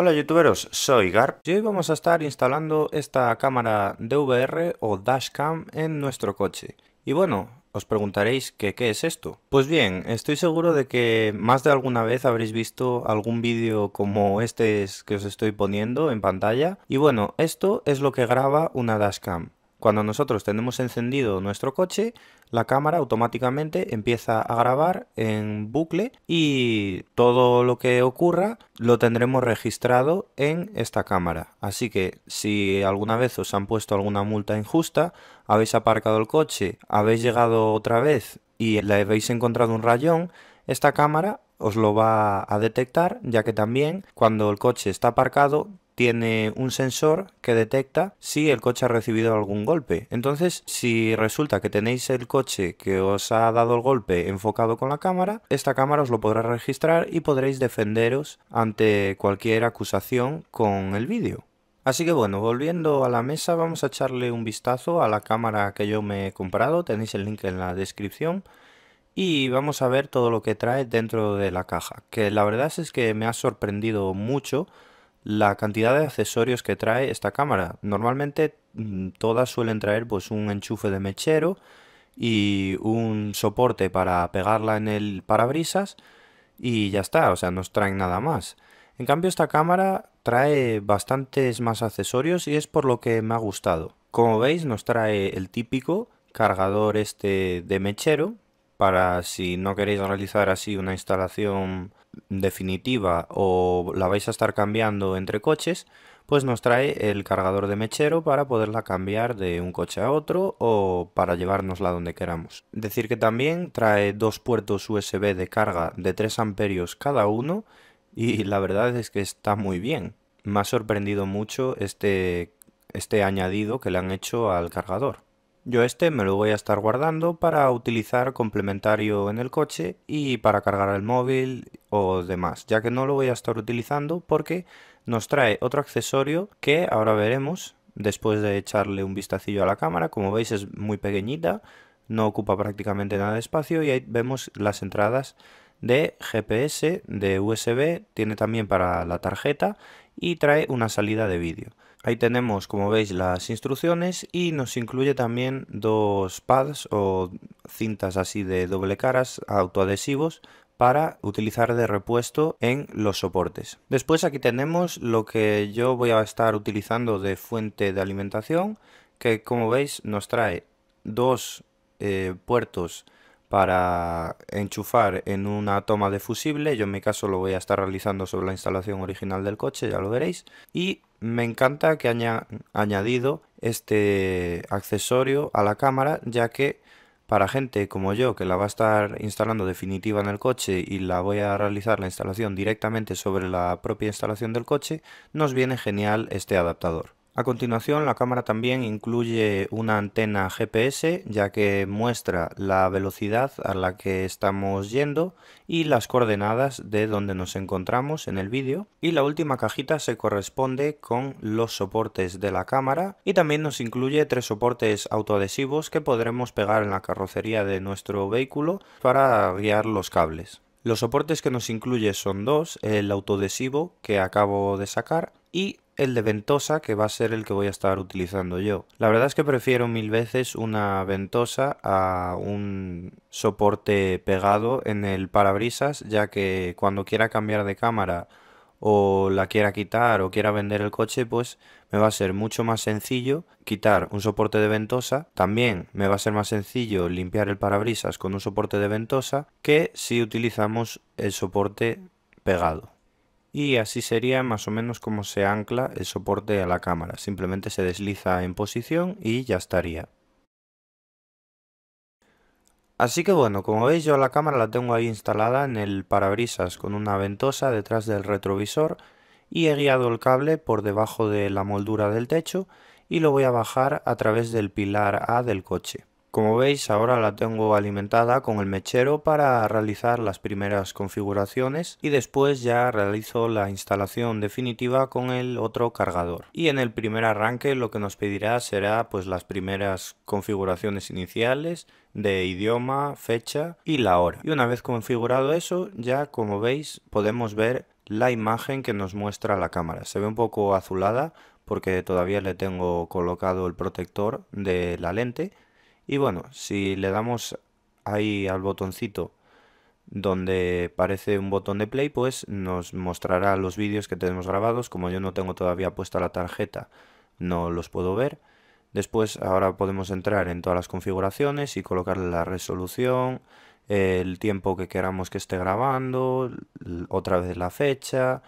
Hola youtuberos, soy Garp y hoy vamos a estar instalando esta cámara DVR o dashcam en nuestro coche. Y bueno, os preguntaréis que qué es esto. Pues bien, estoy seguro de que más de alguna vez habréis visto algún vídeo como este que os estoy poniendo en pantalla. Y bueno, esto es lo que graba una dashcam. Cuando nosotros tenemos encendido nuestro coche, la cámara automáticamente empieza a grabar en bucle y todo lo que ocurra lo tendremos registrado en esta cámara. Así que si alguna vez os han puesto alguna multa injusta, habéis aparcado el coche, habéis llegado otra vez y le habéis encontrado un rayón, esta cámara os lo va a detectar, ya que también cuando el coche está aparcado tiene un sensor que detecta si el coche ha recibido algún golpe. Entonces, si resulta que tenéis el coche que os ha dado el golpe enfocado con la cámara, esta cámara os lo podrá registrar y podréis defenderos ante cualquier acusación con el vídeo. Así que bueno, volviendo a la mesa, vamos a echarle un vistazo a la cámara que yo me he comprado, tenéis el link en la descripción y vamos a ver todo lo que trae dentro de la caja, que la verdad es que me ha sorprendido mucho la cantidad de accesorios que trae esta cámara. Normalmente mm, todas suelen traer pues un enchufe de mechero y un soporte para pegarla en el parabrisas y ya está, o sea, nos traen nada más. En cambio esta cámara trae bastantes más accesorios y es por lo que me ha gustado. Como veis nos trae el típico cargador este de mechero para si no queréis realizar así una instalación definitiva o la vais a estar cambiando entre coches, pues nos trae el cargador de mechero para poderla cambiar de un coche a otro o para llevárnosla donde queramos. Decir que también trae dos puertos USB de carga de 3 amperios cada uno y la verdad es que está muy bien. Me ha sorprendido mucho este, este añadido que le han hecho al cargador. Yo este me lo voy a estar guardando para utilizar complementario en el coche y para cargar el móvil o demás, ya que no lo voy a estar utilizando porque nos trae otro accesorio que ahora veremos después de echarle un vistacillo a la cámara. Como veis es muy pequeñita, no ocupa prácticamente nada de espacio y ahí vemos las entradas de GPS, de USB, tiene también para la tarjeta y trae una salida de vídeo. Ahí tenemos, como veis, las instrucciones y nos incluye también dos pads o cintas así de doble caras autoadhesivos para utilizar de repuesto en los soportes. Después aquí tenemos lo que yo voy a estar utilizando de fuente de alimentación, que como veis nos trae dos eh, puertos para enchufar en una toma de fusible, yo en mi caso lo voy a estar realizando sobre la instalación original del coche, ya lo veréis, y me encanta que haya añadido este accesorio a la cámara, ya que para gente como yo que la va a estar instalando definitiva en el coche y la voy a realizar la instalación directamente sobre la propia instalación del coche, nos viene genial este adaptador. A continuación, la cámara también incluye una antena GPS, ya que muestra la velocidad a la que estamos yendo y las coordenadas de donde nos encontramos en el vídeo. Y la última cajita se corresponde con los soportes de la cámara y también nos incluye tres soportes autoadhesivos que podremos pegar en la carrocería de nuestro vehículo para guiar los cables. Los soportes que nos incluye son dos, el autoadhesivo que acabo de sacar y el de ventosa, que va a ser el que voy a estar utilizando yo. La verdad es que prefiero mil veces una ventosa a un soporte pegado en el parabrisas, ya que cuando quiera cambiar de cámara o la quiera quitar o quiera vender el coche, pues me va a ser mucho más sencillo quitar un soporte de ventosa. También me va a ser más sencillo limpiar el parabrisas con un soporte de ventosa que si utilizamos el soporte pegado y así sería más o menos como se ancla el soporte a la cámara. Simplemente se desliza en posición y ya estaría. Así que bueno, como veis yo la cámara la tengo ahí instalada en el parabrisas con una ventosa detrás del retrovisor y he guiado el cable por debajo de la moldura del techo y lo voy a bajar a través del pilar A del coche. Como veis ahora la tengo alimentada con el mechero para realizar las primeras configuraciones y después ya realizo la instalación definitiva con el otro cargador. Y en el primer arranque lo que nos pedirá será pues las primeras configuraciones iniciales de idioma, fecha y la hora. Y una vez configurado eso ya como veis podemos ver la imagen que nos muestra la cámara. Se ve un poco azulada porque todavía le tengo colocado el protector de la lente y bueno, si le damos ahí al botoncito donde parece un botón de play, pues nos mostrará los vídeos que tenemos grabados. Como yo no tengo todavía puesta la tarjeta, no los puedo ver. Después ahora podemos entrar en todas las configuraciones y colocarle la resolución, el tiempo que queramos que esté grabando, otra vez la fecha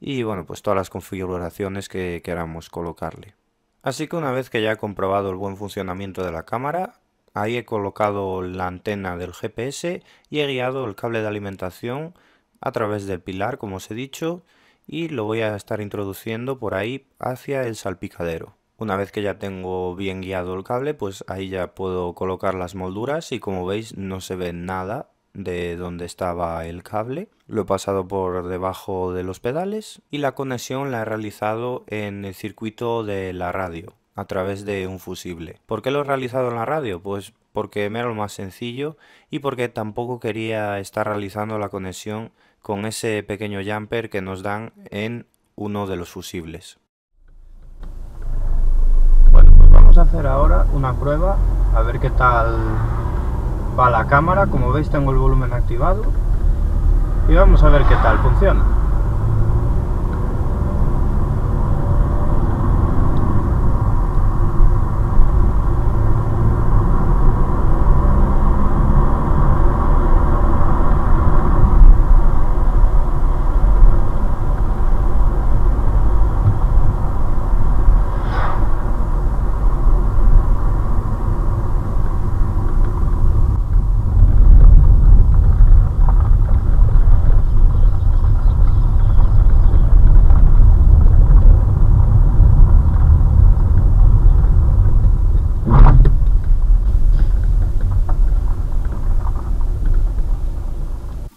y bueno, pues todas las configuraciones que queramos colocarle. Así que una vez que ya ha comprobado el buen funcionamiento de la cámara, Ahí he colocado la antena del GPS y he guiado el cable de alimentación a través del pilar, como os he dicho, y lo voy a estar introduciendo por ahí hacia el salpicadero. Una vez que ya tengo bien guiado el cable, pues ahí ya puedo colocar las molduras y como veis no se ve nada de donde estaba el cable. Lo he pasado por debajo de los pedales y la conexión la he realizado en el circuito de la radio a través de un fusible. ¿Por qué lo he realizado en la radio? Pues porque me era lo más sencillo y porque tampoco quería estar realizando la conexión con ese pequeño jumper que nos dan en uno de los fusibles. Bueno, pues vamos a hacer ahora una prueba a ver qué tal va la cámara. Como veis tengo el volumen activado y vamos a ver qué tal funciona.